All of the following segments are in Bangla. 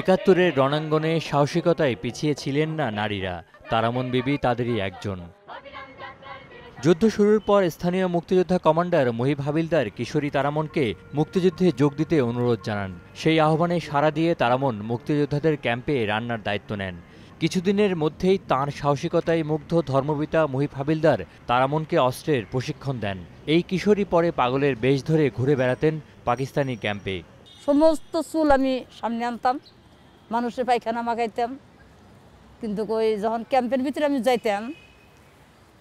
একাত্তরের রণাঙ্গনে সাহসিকতায় পিছিয়ে ছিলেন না নারীরা তারামন বিবি তাদেরই একজন যুদ্ধ শুরুর পর স্থানীয় মুক্তিযোদ্ধা কমান্ডার মহিব হাবিলদার কিশোরী তারামনকে মুক্তিযুদ্ধে যোগ দিতে অনুরোধ জানান সেই আহ্বানে সাড়া দিয়ে তারামন মুক্তিযোদ্ধাদের ক্যাম্পে রান্নার দায়িত্ব নেন কিছুদিনের মধ্যেই তার সাহসিকতায় মুগ্ধ ধর্মবিতা মহিফ হাবিলদার তারামনকে অস্ত্রের প্রশিক্ষণ দেন এই কিশোরী পরে পাগলের বেশ ধরে ঘুরে বেড়াতেন পাকিস্তানি ক্যাম্পে সমস্ত চুল আমি সামনে আনতাম মানুষের পায়খানা মাখাইতাম কিন্তু ওই যখন ক্যাম্পের ভিতরে আমি যাইতাম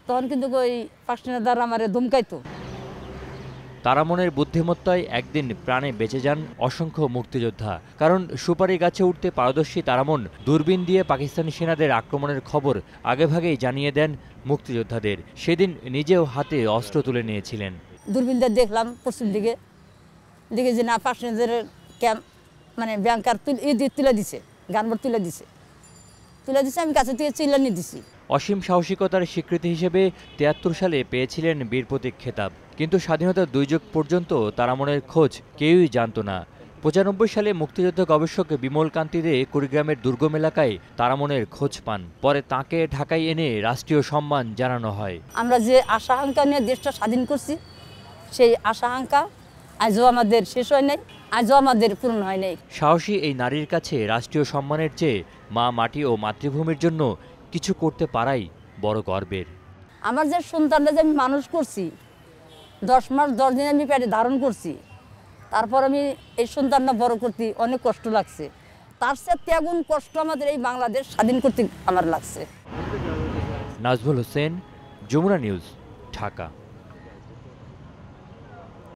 তখন কিন্তু ওই পাকিস্তানের দ্বারা আমার ধমকাইতো তারামনের বুদ্ধিমত্তায় একদিন প্রাণে বেঁচে যান অসংখ্য মুক্তিযোদ্ধা কারণ সুপারি গাছে উঠতে পারদর্শী তারামন দূরবীন দিয়ে পাকিস্তানি সেনাদের আক্রমণের খবর আগেভাগেই জানিয়ে দেন মুক্তিযোদ্ধাদের সেদিন নিজেও হাতে অস্ত্র তুলে নিয়েছিলেন দূরবীনদের দেখলাম পশ্চিম দিকে দেখে যে না পাশের ক্যাম্প মানে ব্যাংকার তুলে তুলে দিছে গানবার তুলে দিছে তুলে দিছে আমি কাছে থেকে চিল্লানি দিছি অসীম সাহসিকতার স্বীকৃতি হিসেবে তিয়াত্তর সালে পেয়েছিলেন বীর প্রতীক খেতাব কিন্তু স্বাধীনতার দুই যুগ পর্যন্ত তারামনের খোঁজ কেউই জানত না পঁচানব্বই সালে মুক্তিযুদ্ধ গবেষক বিমল কান্তি দে কুড়িগ্রামের দুর্গম এলাকায় তারামনের খোঁজ পান পরে তাকে ঢাকায় এনে রাষ্ট্রীয় সম্মান জানানো হয় আমরা যে আশা আকাঙ্ক্ষা নিয়ে দেশটা স্বাধীন করছি সেই আশা আকাঙ্ক্ষা আজও আমাদের শেষ হয় নাই আজও আমাদের পূরণ হয় নাই সাহসী এই নারীর কাছে রাষ্ট্রীয় সম্মানের চেয়ে মা মাটি ও মাতৃভূমির জন্য কিছু করতে পারাই বড় গর্বের আমার যে সন্তানরা যে আমি মানুষ করছি দশ মাস দশ দিন আমি পেটে ধারণ করছি তারপর আমি এই সন্তানটা বড় করতে অনেক কষ্ট লাগছে তার সাথে ত্যাগুন কষ্ট আমাদের এই বাংলাদেশ স্বাধীন করতে আমার লাগছে নাজবুল হোসেন যমুনা নিউজ ঢাকা